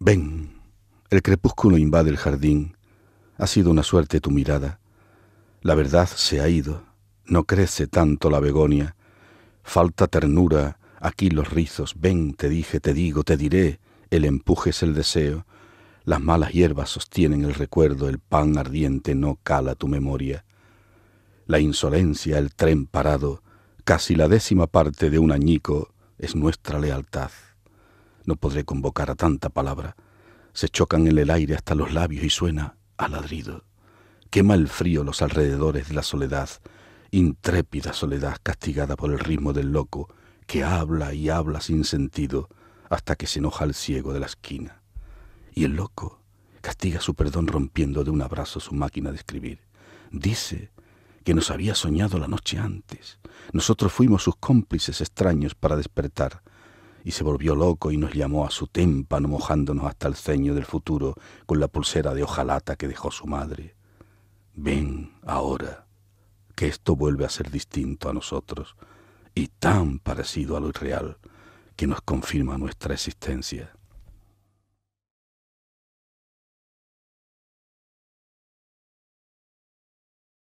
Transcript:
Ven, el crepúsculo invade el jardín, ha sido una suerte tu mirada, la verdad se ha ido, no crece tanto la begonia, falta ternura, aquí los rizos, ven, te dije, te digo, te diré, el empuje es el deseo, las malas hierbas sostienen el recuerdo, el pan ardiente no cala tu memoria. La insolencia, el tren parado, casi la décima parte de un añico, es nuestra lealtad. No podré convocar a tanta palabra. Se chocan en el aire hasta los labios y suena a ladrido. Quema el frío los alrededores de la soledad, intrépida soledad castigada por el ritmo del loco, que habla y habla sin sentido hasta que se enoja el ciego de la esquina. Y el loco castiga su perdón rompiendo de un abrazo su máquina de escribir. Dice que nos había soñado la noche antes. Nosotros fuimos sus cómplices extraños para despertar y se volvió loco y nos llamó a su témpano mojándonos hasta el ceño del futuro con la pulsera de hojalata que dejó su madre. Ven ahora, que esto vuelve a ser distinto a nosotros y tan parecido a lo irreal que nos confirma nuestra existencia.